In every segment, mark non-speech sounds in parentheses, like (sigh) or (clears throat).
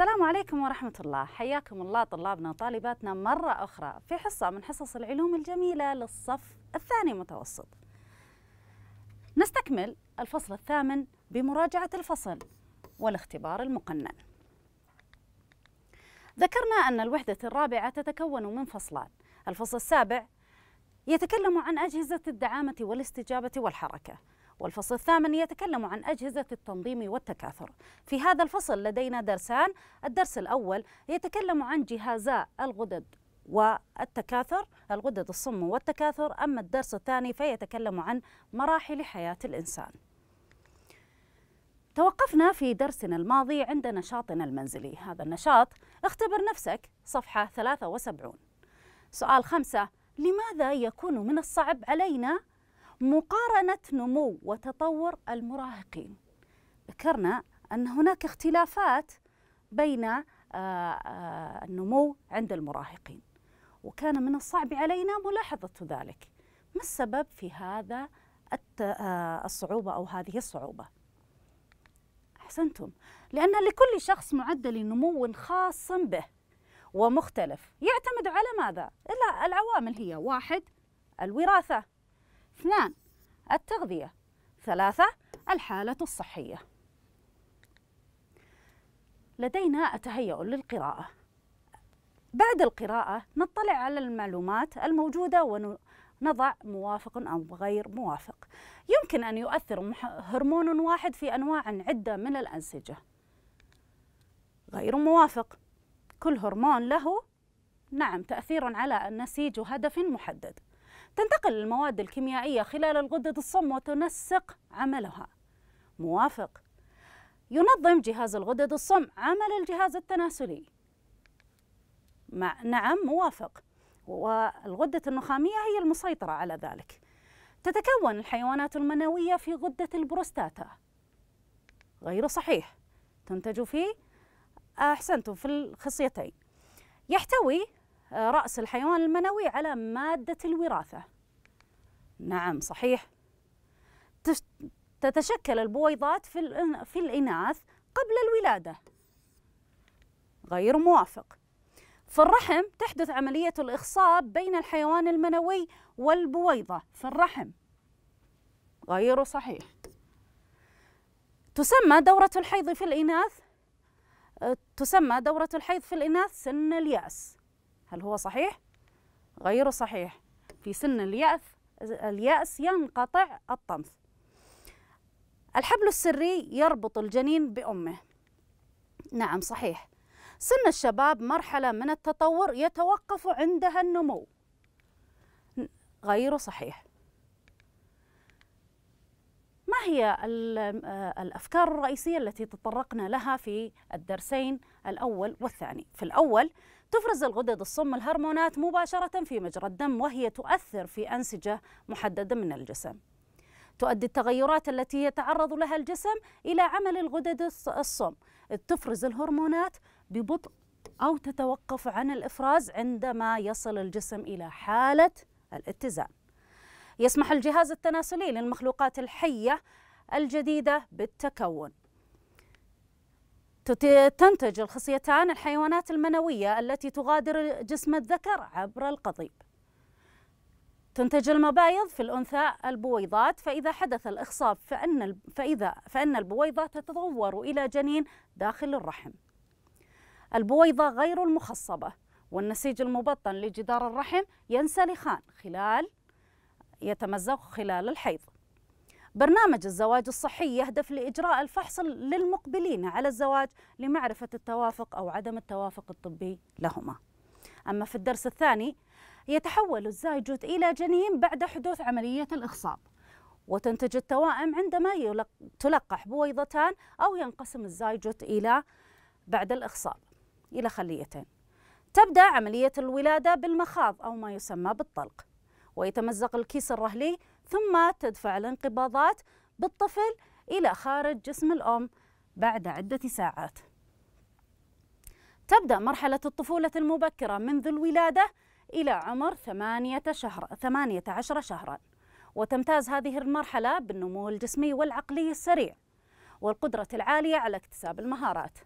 السلام عليكم ورحمة الله حياكم الله طلابنا وطالباتنا مرة أخرى في حصة من حصص العلوم الجميلة للصف الثاني متوسط نستكمل الفصل الثامن بمراجعة الفصل والاختبار المقنن ذكرنا أن الوحدة الرابعة تتكون من فصلان الفصل السابع يتكلم عن أجهزة الدعامة والاستجابة والحركة والفصل الثامن يتكلم عن أجهزة التنظيم والتكاثر في هذا الفصل لدينا درسان الدرس الأول يتكلم عن جهازا الغدد والتكاثر الغدد الصم والتكاثر أما الدرس الثاني فيتكلم عن مراحل حياة الإنسان توقفنا في درسنا الماضي عند نشاطنا المنزلي هذا النشاط اختبر نفسك صفحة 73 سؤال خمسة لماذا يكون من الصعب علينا مقارنة نمو وتطور المراهقين ذكرنا أن هناك اختلافات بين آه، آه، النمو عند المراهقين وكان من الصعب علينا ملاحظة ذلك ما السبب في هذا آه، الصعوبة أو هذه الصعوبة أحسنتم لأن لكل شخص معدل نمو خاص به ومختلف يعتمد على ماذا؟ العوامل هي واحد الوراثة اثنان التغذية ثلاثة الحالة الصحية لدينا التهيؤ للقراءة بعد القراءة نطلع على المعلومات الموجودة ونضع موافق أو غير موافق يمكن أن يؤثر هرمون واحد في أنواع عدة من الأنسجة غير موافق كل هرمون له نعم تأثير على النسيج هدف محدد تنتقل المواد الكيميائية خلال الغدد الصم وتنسق عملها موافق ينظم جهاز الغدد الصم عمل الجهاز التناسلي مع نعم موافق والغدة النخامية هي المسيطرة على ذلك تتكون الحيوانات المنوية في غدة البروستاتا غير صحيح تنتج في أحسنتم في الخصيتين يحتوي رأس الحيوان المنوي على مادة الوراثة نعم صحيح تتشكل البويضات في الإناث قبل الولادة غير موافق في الرحم تحدث عملية الإخصاب بين الحيوان المنوي والبويضة في الرحم غير صحيح تسمى دورة الحيض في الإناث تسمى دورة الحيض في الإناث سن اليأس هل هو صحيح؟ غير صحيح في سن اليأس اليأس ينقطع الطمث الحبل السري يربط الجنين بأمه نعم صحيح سن الشباب مرحلة من التطور يتوقف عندها النمو غير صحيح ما هي آه، الأفكار الرئيسية التي تطرقنا لها في الدرسين الأول والثاني في الأول تفرز الغدد الصم الهرمونات مباشرة في مجرى الدم وهي تؤثر في أنسجة محددة من الجسم تؤدي التغيرات التي يتعرض لها الجسم إلى عمل الغدد الصم تفرز الهرمونات ببطء أو تتوقف عن الإفراز عندما يصل الجسم إلى حالة الاتزان يسمح الجهاز التناسلي للمخلوقات الحية الجديدة بالتكون تنتج الخصيتان الحيوانات المنوية التي تغادر جسم الذكر عبر القضيب تنتج المبايض في الأنثى البويضات فإذا حدث الإخصاب فإن, فإذا فإن البويضة تتطور إلى جنين داخل الرحم البويضة غير المخصبة والنسيج المبطن لجدار الرحم ينسلخان خلال يتمزق خلال الحيض برنامج الزواج الصحي يهدف لإجراء الفحص للمقبلين على الزواج لمعرفة التوافق أو عدم التوافق الطبي لهما أما في الدرس الثاني يتحول الزائجوت إلى جنين بعد حدوث عملية الإخصاب وتنتج التوائم عندما تلقح بويضتان أو ينقسم الزائجوت إلى بعد الإخصاب إلى خليتين تبدأ عملية الولادة بالمخاض أو ما يسمى بالطلق ويتمزق الكيس الرهلي ثم تدفع الانقباضات بالطفل إلى خارج جسم الأم بعد عدة ساعات تبدأ مرحلة الطفولة المبكرة منذ الولادة إلى عمر ثمانية, شهر ثمانية عشر شهرا وتمتاز هذه المرحلة بالنمو الجسمي والعقلي السريع والقدرة العالية على اكتساب المهارات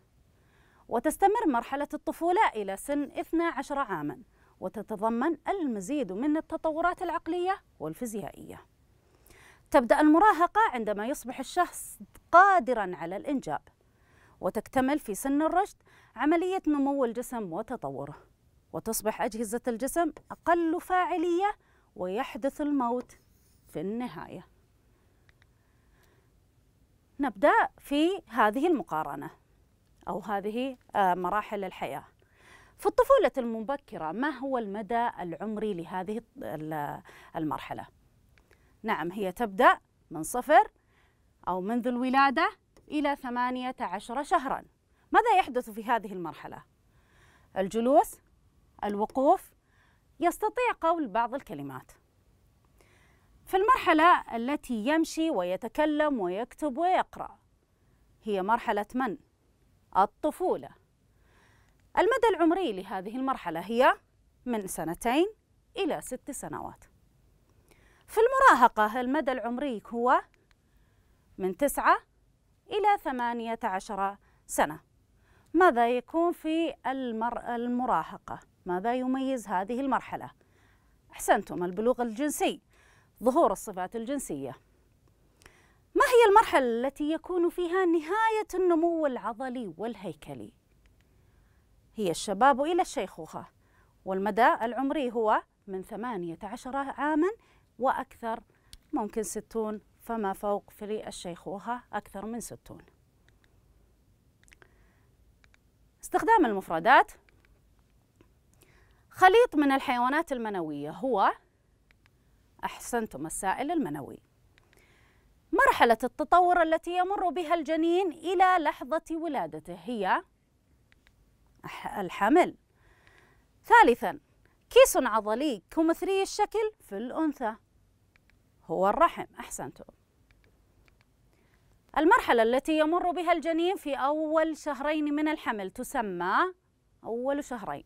وتستمر مرحلة الطفولة إلى سن 12 عاما وتتضمن المزيد من التطورات العقلية والفيزيائية تبدأ المراهقة عندما يصبح الشخص قادرا على الإنجاب وتكتمل في سن الرشد عملية نمو الجسم وتطوره وتصبح أجهزة الجسم أقل فاعلية ويحدث الموت في النهاية نبدأ في هذه المقارنة أو هذه آه، مراحل الحياة في الطفولة المبكرة ما هو المدى العمري لهذه المرحلة؟ نعم هي تبدأ من صفر أو منذ الولادة إلى ثمانية عشر شهرا ماذا يحدث في هذه المرحلة؟ الجلوس الوقوف يستطيع قول بعض الكلمات في المرحلة التي يمشي ويتكلم ويكتب ويقرأ هي مرحلة من؟ الطفولة المدى العمري لهذه المرحلة هي من سنتين إلى ست سنوات في المراهقة المدى العمري هو من تسعة إلى ثمانية عشر سنة ماذا يكون في المر... المراهقة؟ ماذا يميز هذه المرحلة؟ أحسنتم البلوغ الجنسي ظهور الصفات الجنسية ما هي المرحلة التي يكون فيها نهاية النمو العضلي والهيكلي؟ هي الشباب إلى الشيخوخة والمدى العمري هو من 18 عاماً وأكثر ممكن 60 فما فوق في الشيخوخة أكثر من 60 استخدام المفردات خليط من الحيوانات المنوية هو أحسنتم السائل المنوي مرحلة التطور التي يمر بها الجنين إلى لحظة ولادته هي الحمل ثالثاً كيس عضلي كمثري الشكل في الأنثى هو الرحم أحسنتم المرحلة التي يمر بها الجنين في أول شهرين من الحمل تسمى أول شهرين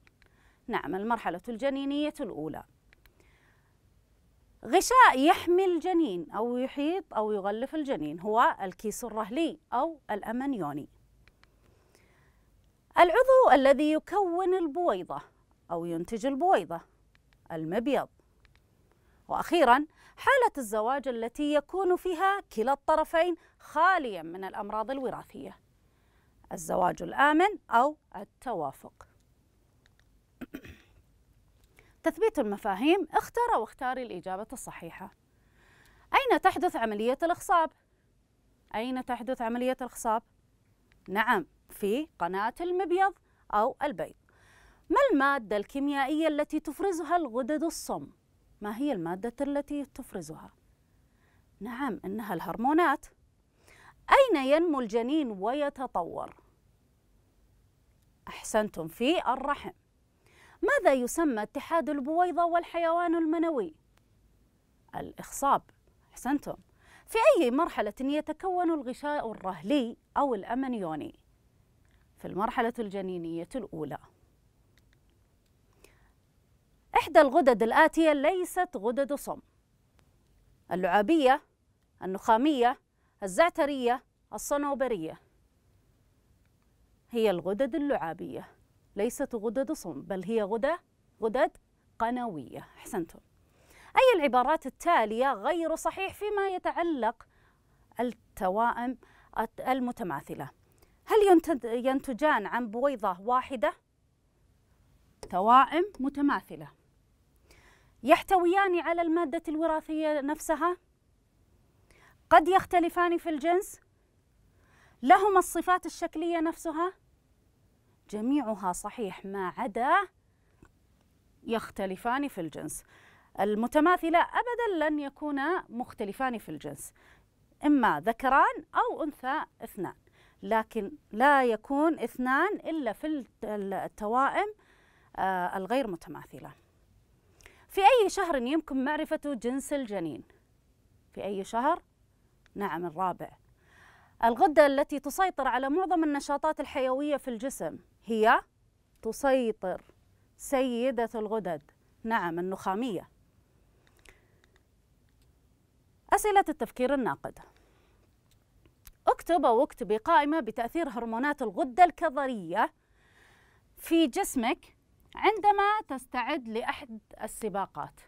نعم المرحلة الجنينية الأولى غشاء يحمي الجنين أو يحيط أو يغلف الجنين هو الكيس الرهلي أو الأمنيوني العضو الذي يكون البويضة أو ينتج البويضة المبيض وأخيرا حالة الزواج التي يكون فيها كلا الطرفين خاليا من الأمراض الوراثية الزواج الآمن أو التوافق (clears throat) تثبيت المفاهيم اختر واختاري الإجابة الصحيحة أين تحدث عملية الإخصاب؟ أين تحدث عملية الإخصاب؟ نعم في قناة المبيض أو البيض ما المادة الكيميائية التي تفرزها الغدد الصم؟ ما هي المادة التي تفرزها؟ نعم إنها الهرمونات أين ينمو الجنين ويتطور؟ أحسنتم في الرحم ماذا يسمى اتحاد البويضة والحيوان المنوي؟ الإخصاب أحسنتم في أي مرحلة يتكون الغشاء الرهلي أو الأمنيوني؟ في المرحلة الجنينية الأولى إحدى الغدد الآتية ليست غدد صم اللعابية النخامية الزعترية الصنوبرية هي الغدد اللعابية ليست غدد صم بل هي غدة غدد قنوية أحسنتم أي العبارات التالية غير صحيح فيما يتعلق التوائم المتماثلة هل ينتجان عن بويضة واحدة؟ توائم متماثلة يحتويان على المادة الوراثية نفسها قد يختلفان في الجنس لهما الصفات الشكلية نفسها جميعها صحيح ما عدا يختلفان في الجنس المتماثلة أبدا لن يكون مختلفان في الجنس إما ذكران أو أنثى اثنان لكن لا يكون اثنان إلا في التوائم آه، الغير متماثله في أي شهر يمكن معرفة جنس الجنين؟ في أي شهر؟ نعم الرابع الغدة التي تسيطر على معظم النشاطات الحيوية في الجسم هي تسيطر سيدة الغدد نعم النخامية أسئلة التفكير الناقد اكتب أو اكتبي قائمة بتأثير هرمونات الغدة الكظرية في جسمك عندما تستعد لأحد السباقات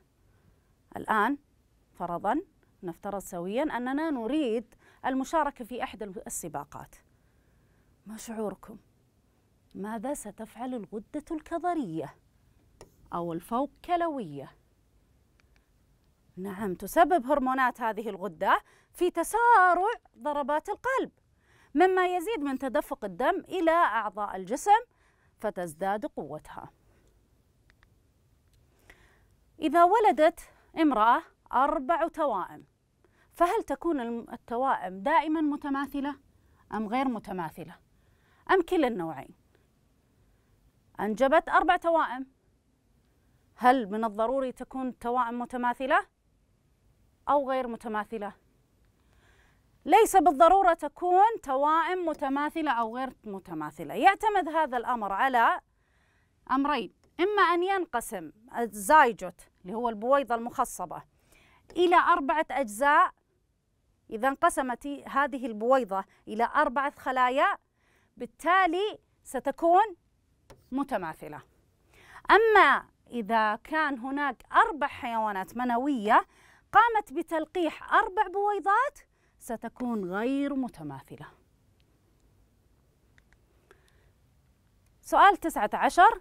الآن فرضا نفترض سويا أننا نريد المشاركة في أحد السباقات ما شعوركم؟ ماذا ستفعل الغدة الكظرية أو الفوق كلوية؟ نعم تسبب هرمونات هذه الغدة في تسارع ضربات القلب مما يزيد من تدفق الدم إلى أعضاء الجسم فتزداد قوتها إذا ولدت امرأة أربع توائم فهل تكون التوائم دائما متماثلة أم غير متماثلة أم كلا النوعين أنجبت أربع توائم هل من الضروري تكون التوائم متماثلة أو غير متماثلة ليس بالضرورة تكون توائم متماثلة أو غير متماثلة يعتمد هذا الأمر على أمرين إما أن ينقسم الزايجوت اللي هو البويضة المخصبة إلى أربعة أجزاء إذا انقسمت هذه البويضة إلى أربعة خلايا بالتالي ستكون متماثلة أما إذا كان هناك أربع حيوانات منوية قامت بتلقيح أربع بويضات ستكون غير متماثلة سؤال 19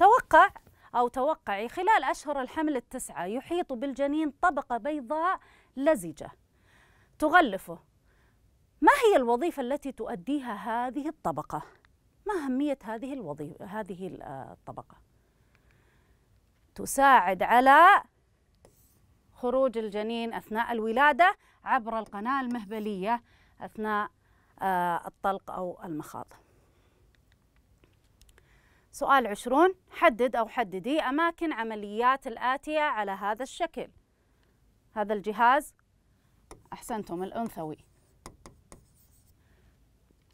توقع أو توقعي خلال أشهر الحمل التسعة يحيط بالجنين طبقة بيضاء لزجة تغلفه ما هي الوظيفة التي تؤديها هذه الطبقة؟ ما أهمية هذه الوظيفة هذه آه، الطبقة؟ تساعد على خروج الجنين أثناء الولادة عبر القناة المهبلية أثناء آه، الطلق أو المخاض سؤال عشرون حدد أو حددي أماكن عمليات الآتية على هذا الشكل هذا الجهاز أحسنتم الأنثوي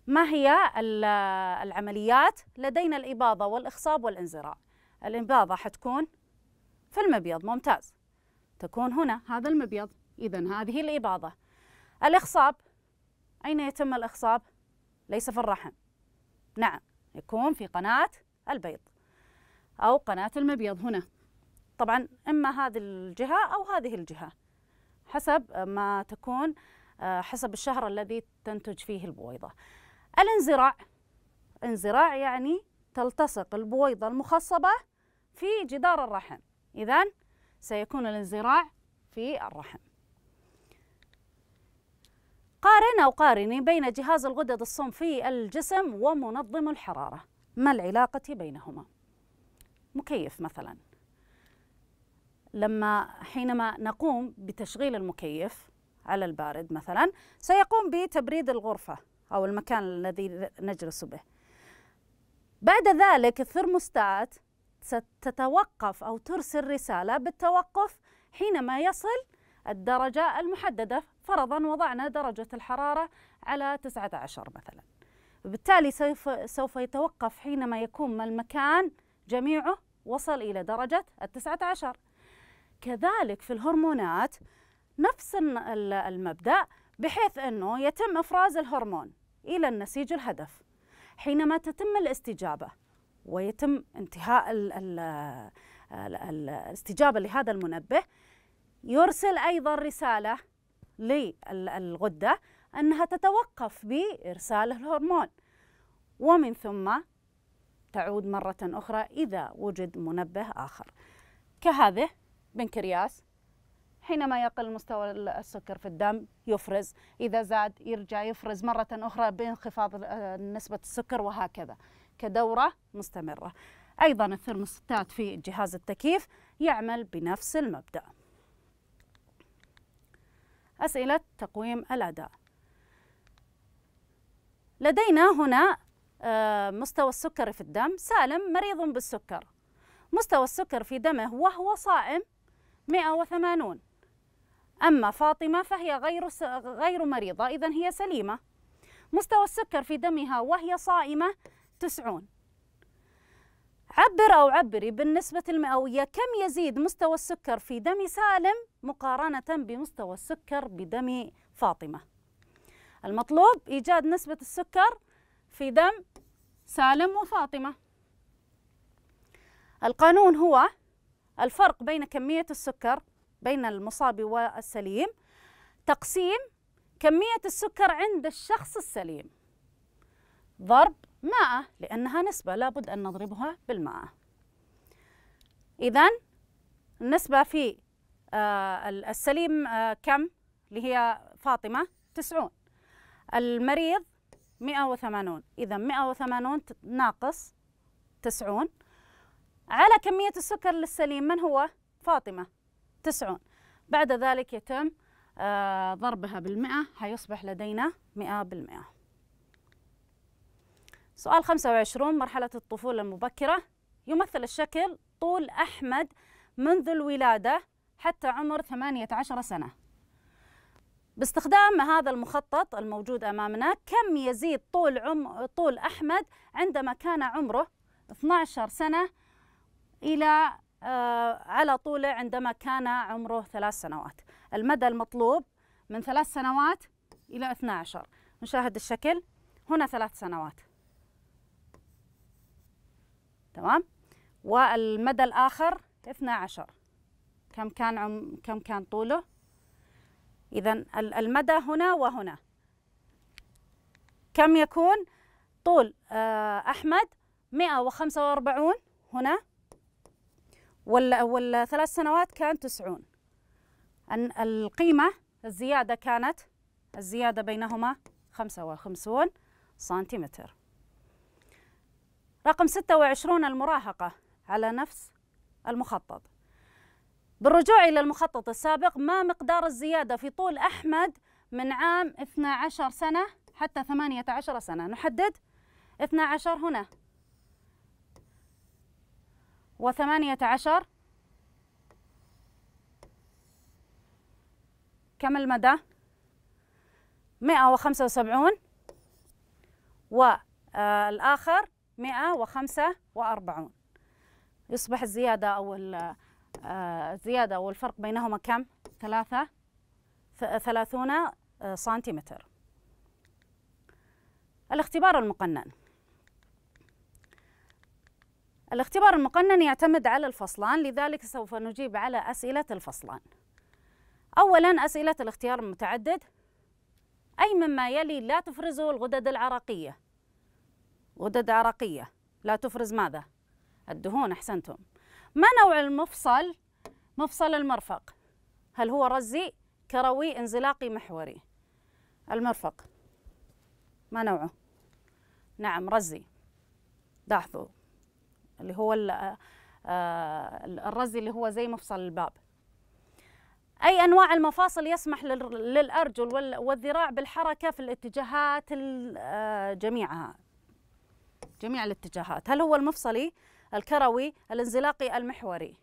ما هي العمليات؟ لدينا الإباضة والإخصاب والإنزراء الإباضة حتكون في المبيض ممتاز تكون هنا هذا المبيض إذا هذه الإباضة الإخصاب أين يتم الإخصاب؟ ليس في الرحم نعم يكون في قناة البيض أو قناة المبيض هنا طبعا إما هذه الجهة أو هذه الجهة حسب ما تكون آه، حسب الشهر الذي تنتج فيه البويضة الانزراع انزراع يعني تلتصق البويضة المخصبة في جدار الرحم إذا سيكون الانزراع في الرحم قارن أو قارني بين جهاز الغدد الصنفي الجسم ومنظم الحرارة ما العلاقة بينهما مكيف مثلا لما حينما نقوم بتشغيل المكيف على البارد مثلا سيقوم بتبريد الغرفة أو المكان الذي نجلس به بعد ذلك الثرموستات ستتوقف أو ترسل رسالة بالتوقف حينما يصل الدرجة المحددة فرضا وضعنا درجة الحرارة على 19 مثلا وبالتالي سوف, سوف يتوقف حينما يكون المكان جميعه وصل إلى درجة التسعة عشر كذلك في الهرمونات نفس المبدأ بحيث أنه يتم إفراز الهرمون إلى النسيج الهدف حينما تتم الاستجابة ويتم انتهاء الـ الـ الـ الاستجابة لهذا المنبه يرسل أيضا رسالة للغدة أنها تتوقف بإرسال الهرمون ومن ثم تعود مرة أخرى إذا وجد منبه آخر كهذه بنكرياس حينما يقل مستوى السكر في الدم يفرز إذا زاد يرجع يفرز مرة أخرى بانخفاض آه، نسبة السكر وهكذا كدورة مستمرة أيضا الثرموستات في جهاز التكييف يعمل بنفس المبدأ أسئلة تقويم الأداء لدينا هنا آه، مستوى السكر في الدم سالم مريض بالسكر مستوى السكر في دمه وهو صائم 180 أما فاطمة فهي غير غير مريضة إذا هي سليمة مستوى السكر في دمها وهي صائمة 90 عبر أو عبري بالنسبة المئوية كم يزيد مستوى السكر في دم سالم مقارنة بمستوى السكر بدم فاطمة المطلوب إيجاد نسبة السكر في دم سالم وفاطمة القانون هو الفرق بين كمية السكر بين المصاب والسليم تقسيم كمية السكر عند الشخص السليم ضرب ماء لأنها نسبة لابد أن نضربها بالماء إذا النسبة في آه، السليم آه، كم اللي هي فاطمة تسعون المريض 180 إذا 180 ناقص 90 على كمية السكر للسليم من هو؟ فاطمة 90 بعد ذلك يتم آه ضربها بالمئة هيصبح لدينا 100% سؤال 25 مرحلة الطفولة المبكرة يمثل الشكل طول أحمد منذ الولادة حتى عمر 18 سنة باستخدام هذا المخطط الموجود أمامنا كم يزيد طول عم طول أحمد عندما كان عمره 12 سنة إلى آه، على طوله عندما كان عمره ثلاث سنوات المدى المطلوب من ثلاث سنوات إلى 12 نشاهد الشكل هنا ثلاث سنوات تمام والمدى الآخر 12 كم كان عم كم كان طوله إذا المدى هنا وهنا كم يكون طول آه، أحمد 145 هنا ولا ولا سنوات كان 90 القيمة الزيادة كانت الزيادة بينهما 55 سنتيمتر رقم 26 المراهقة على نفس المخطط بالرجوع إلى المخطط السابق ما مقدار الزيادة في طول أحمد من عام 12 سنة حتى 18 سنة نحدد 12 هنا و 18 كم المدى؟ 175 والآخر 145 يصبح الزيادة أو آه، زيادة والفرق بينهما كم؟ ثلاثة ثلاثون آه، سنتيمتر الاختبار المقنن الاختبار المقنن يعتمد على الفصلان لذلك سوف نجيب على أسئلة الفصلان أولا أسئلة الاختيار المتعدد أي مما يلي لا تفرزه الغدد العرقية غدد عرقية لا تفرز ماذا؟ الدهون أحسنتم ما نوع المفصل مفصل المرفق هل هو رزي كروي انزلاقي محوري المرفق ما نوعه نعم رزي لاحظوا اللي هو آه، آه، الرزي اللي هو زي مفصل الباب أي أنواع المفاصل يسمح للأرجل والذراع بالحركة في الاتجاهات آه، جميعها جميع الاتجاهات هل هو المفصلي الكروي الانزلاقي المحوري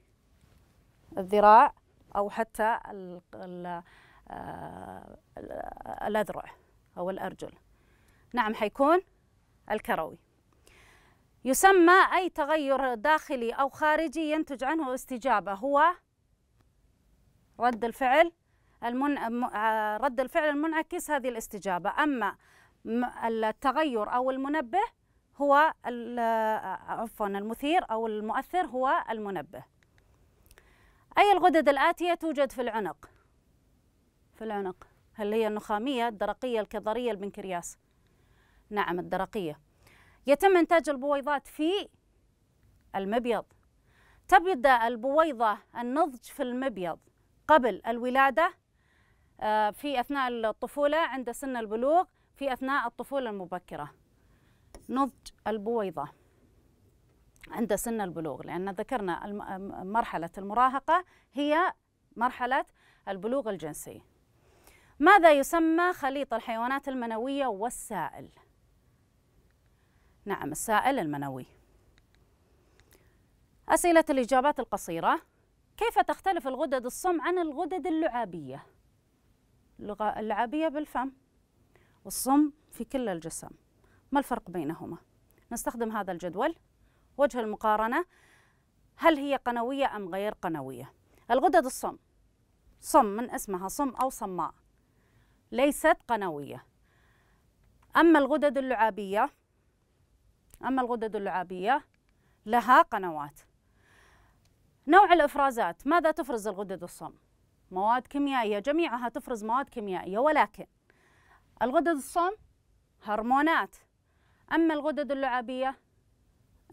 الذراع أو حتى آه، الأذرع أو الأرجل نعم حيكون الكروي يسمى أي تغير داخلي أو خارجي ينتج عنه استجابة هو رد الفعل المن... آه، رد الفعل المنعكس هذه الاستجابة أما التغير أو المنبه هو آه، عفوا المثير أو المؤثر هو المنبه أي الغدد الآتية توجد في العنق في العنق هل هي النخامية الدرقية الكظرية البنكرياس نعم الدرقية يتم إنتاج البويضات في المبيض تبدأ البويضة النضج في المبيض قبل الولادة آه، في أثناء الطفولة عند سن البلوغ في أثناء الطفولة المبكرة نضج البويضة عند سن البلوغ لأن ذكرنا مرحلة المراهقة هي مرحلة البلوغ الجنسي ماذا يسمى خليط الحيوانات المنوية والسائل؟ نعم السائل المنوي أسئلة الإجابات القصيرة كيف تختلف الغدد الصم عن الغدد اللعابية؟ اللعابية بالفم والصم في كل الجسم ما الفرق بينهما نستخدم هذا الجدول وجه المقارنة هل هي قنوية أم غير قنوية الغدد الصم صم من اسمها صم أو صماء ليست قنوية أما الغدد اللعابية أما الغدد اللعابية لها قنوات نوع الإفرازات ماذا تفرز الغدد الصم؟ مواد كيميائية جميعها تفرز مواد كيميائية ولكن الغدد الصم هرمونات أما الغدد اللعابية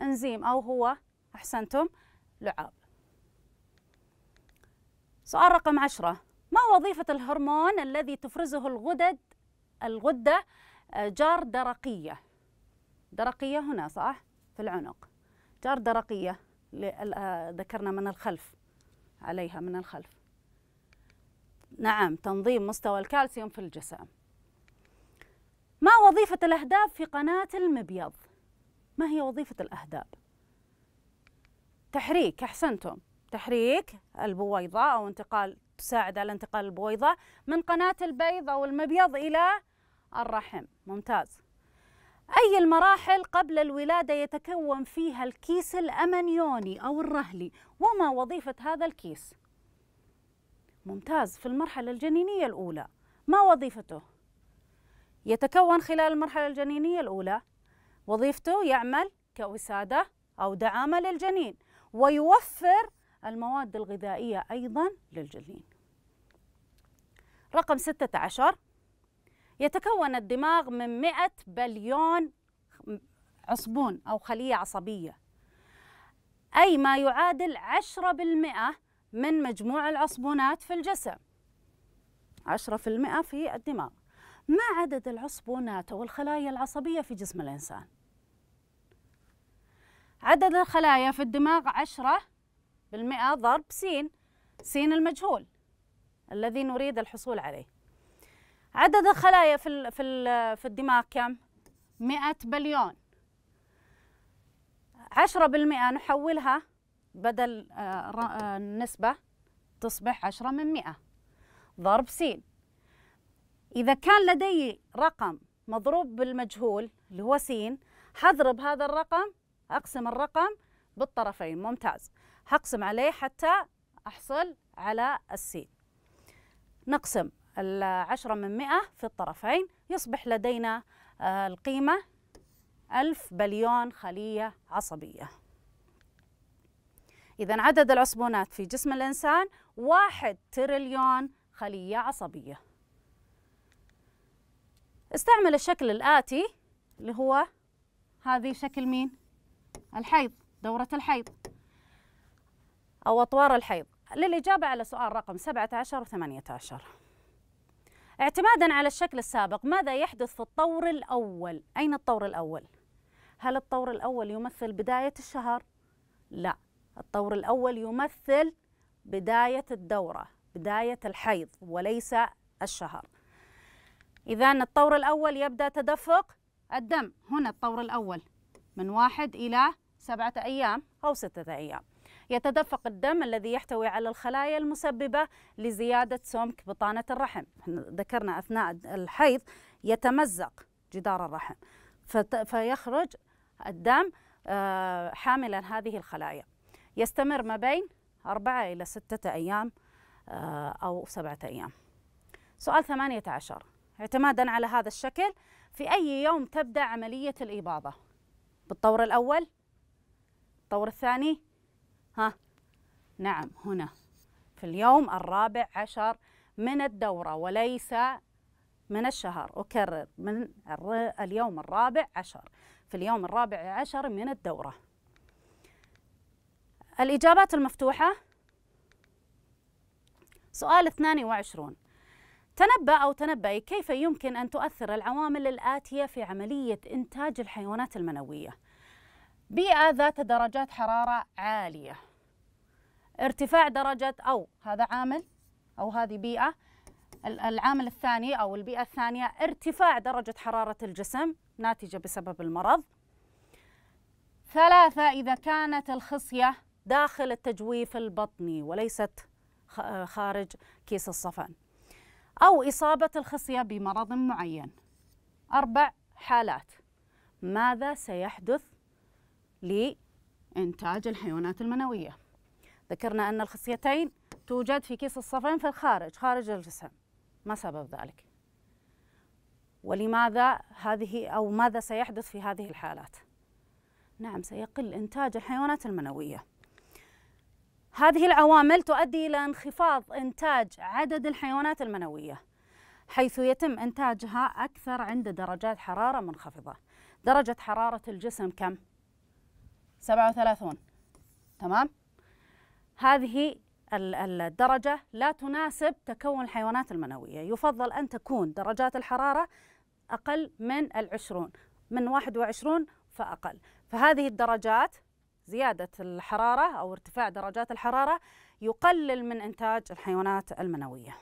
إنزيم أو هو أحسنتم لعاب سؤال رقم عشرة ما وظيفة الهرمون الذي تفرزه الغدد الغدة آه، جار درقية درقية هنا صح في العنق جار درقية آه، ذكرنا من الخلف عليها من الخلف نعم تنظيم مستوى الكالسيوم في الجسم ما وظيفة الأهداب في قناة المبيض؟ ما هي وظيفة الأهداب؟ تحريك أحسنتم تحريك البويضة أو انتقال تساعد على انتقال البويضة من قناة البيض أو المبيض إلى الرحم ممتاز أي المراحل قبل الولادة يتكون فيها الكيس الأمنيوني أو الرهلي وما وظيفة هذا الكيس؟ ممتاز في المرحلة الجنينية الأولى ما وظيفته؟ يتكون خلال المرحلة الجنينية الأولى وظيفته يعمل كوسادة أو دعامة للجنين ويوفر المواد الغذائية أيضا للجنين رقم 16 يتكون الدماغ من 100 بليون عصبون أو خلية عصبية أي ما يعادل 10% من مجموع العصبونات في الجسم 10% في الدماغ ما عدد العصبونات أو الخلايا العصبية في جسم الإنسان؟ عدد الخلايا في الدماغ عشرة بالمئة ضرب سين سين المجهول الذي نريد الحصول عليه عدد الخلايا في في في الدماغ كم؟ مئة بليون عشرة بالمئة نحولها بدل النسبة آه، آه، تصبح عشرة من مئة ضرب سين إذا كان لدي رقم مضروب بالمجهول اللي هو سين حضرب هذا الرقم أقسم الرقم بالطرفين ممتاز هقسم عليه حتى أحصل على السين نقسم العشرة من مئة في الطرفين يصبح لدينا آه، القيمة ألف بليون خلية عصبية إذا عدد العصبونات في جسم الإنسان واحد تريليون خلية عصبية استعمل الشكل الآتي اللي هو هذه شكل مين؟ الحيض دورة الحيض أو أطوار الحيض للإجابة على سؤال رقم 17 و 18 اعتمادا على الشكل السابق ماذا يحدث في الطور الأول؟ أين الطور الأول؟ هل الطور الأول يمثل بداية الشهر؟ لا الطور الأول يمثل بداية الدورة بداية الحيض وليس الشهر إذا الطور الأول يبدأ تدفق الدم هنا الطور الأول من واحد إلى سبعة أيام أو ستة أيام يتدفق الدم الذي يحتوي على الخلايا المسببة لزيادة سمك بطانة الرحم ذكرنا أثناء الحيض يتمزق جدار الرحم فيخرج الدم آه، حاملا هذه الخلايا يستمر ما بين أربعة إلى ستة أيام آه، أو سبعة أيام سؤال ثمانية عشر اعتمادا على هذا الشكل في أي يوم تبدأ عملية الإباضة بالطور الأول الطور الثاني ها نعم هنا في اليوم الرابع عشر من الدورة وليس من الشهر أكرر من اليوم الرابع عشر في اليوم الرابع عشر من الدورة الإجابات المفتوحة سؤال 22 تنبأ أو تنبأي كيف يمكن أن تؤثر العوامل الآتية في عملية إنتاج الحيوانات المنوية بيئة ذات درجات حرارة عالية ارتفاع درجة أو هذا عامل أو هذه بيئة العامل الثاني أو البيئة الثانية ارتفاع درجة حرارة الجسم ناتجة بسبب المرض ثلاثة إذا كانت الخصية داخل التجويف البطني وليست خارج كيس الصفان أو إصابة الخصية بمرض معين أربع حالات ماذا سيحدث لإنتاج الحيوانات المنوية ذكرنا أن الخصيتين توجد في كيس الصفين في الخارج خارج الجسم ما سبب ذلك ولماذا هذه أو ماذا سيحدث في هذه الحالات نعم سيقل إنتاج الحيوانات المنوية هذه العوامل تؤدي إلى انخفاض إنتاج عدد الحيوانات المنوية حيث يتم إنتاجها أكثر عند درجات حرارة منخفضة درجة حرارة الجسم كم؟ 37 تمام؟ هذه الدرجة لا تناسب تكون الحيوانات المنوية يفضل أن تكون درجات الحرارة أقل من العشرون من 21 فأقل فهذه الدرجات زيادة الحرارة أو ارتفاع درجات الحرارة يقلل من إنتاج الحيوانات المنوية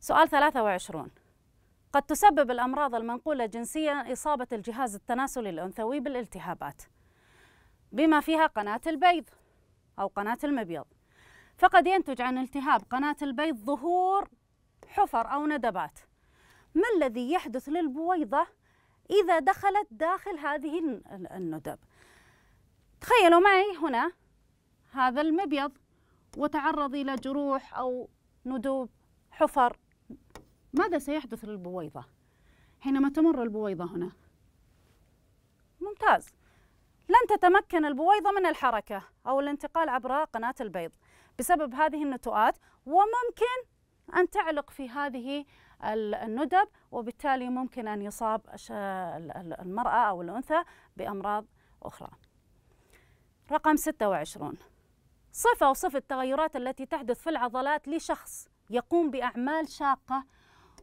سؤال 23 قد تسبب الأمراض المنقولة جنسيا إصابة الجهاز التناسلي الأنثوي بالالتهابات بما فيها قناة البيض أو قناة المبيض فقد ينتج عن التهاب قناة البيض ظهور حفر أو ندبات ما الذي يحدث للبويضة إذا دخلت داخل هذه الندب تخيلوا معي هنا هذا المبيض وتعرض إلى جروح أو ندوب حفر ماذا سيحدث للبويضة حينما تمر البويضة هنا ممتاز لن تتمكن البويضة من الحركة أو الانتقال عبر قناة البيض بسبب هذه النتوءات وممكن أن تعلق في هذه الندب وبالتالي ممكن أن يصاب المرأة أو الأنثى بأمراض أخرى رقم 26 صفة وصف التغيرات التي تحدث في العضلات لشخص يقوم بأعمال شاقة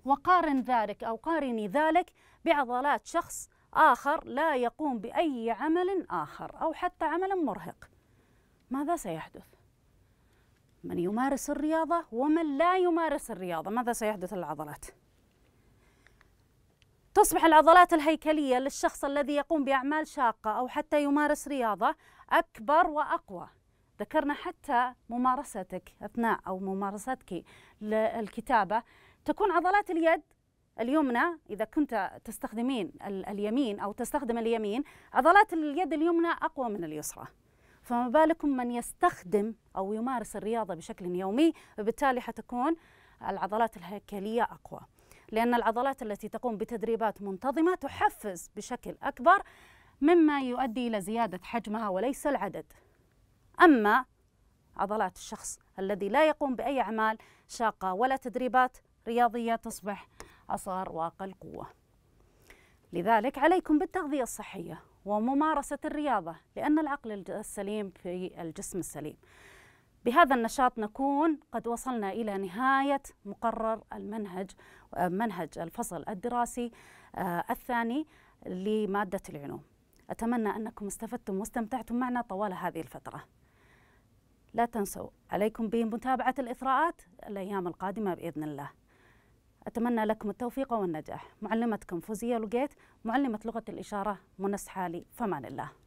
وقارن ذلك أو قارني ذلك بعضلات شخص آخر لا يقوم بأي عمل آخر أو حتى عمل مرهق ماذا سيحدث؟ من يمارس الرياضة ومن لا يمارس الرياضة ماذا سيحدث للعضلات؟ تصبح العضلات الهيكلية للشخص الذي يقوم بأعمال شاقة أو حتى يمارس رياضة أكبر وأقوى ذكرنا حتى ممارستك أثناء أو ممارستك للكتابة تكون عضلات اليد اليمنى إذا كنت تستخدمين اليمين أو تستخدم اليمين عضلات اليد اليمنى أقوى من اليسرى فما بالكم من يستخدم أو يمارس الرياضة بشكل يومي وبالتالي حتكون العضلات الهيكلية أقوى لأن العضلات التي تقوم بتدريبات منتظمة تحفز بشكل أكبر مما يؤدي إلى زيادة حجمها وليس العدد أما عضلات الشخص الذي لا يقوم بأي أعمال شاقة ولا تدريبات رياضية تصبح أصغر واقل قوة لذلك عليكم بالتغذية الصحية وممارسة الرياضة لأن العقل السليم في الجسم السليم بهذا النشاط نكون قد وصلنا إلى نهاية مقرر المنهج منهج الفصل الدراسي آه، الثاني لمادة العلوم أتمنى أنكم استفدتم واستمتعتم معنا طوال هذه الفترة لا تنسوا عليكم بمتابعة الإثراءات الأيام القادمة بإذن الله أتمنى لكم التوفيق والنجاح معلمتكم فوزية لقيت معلمة لغة الإشارة منس حالي فمان الله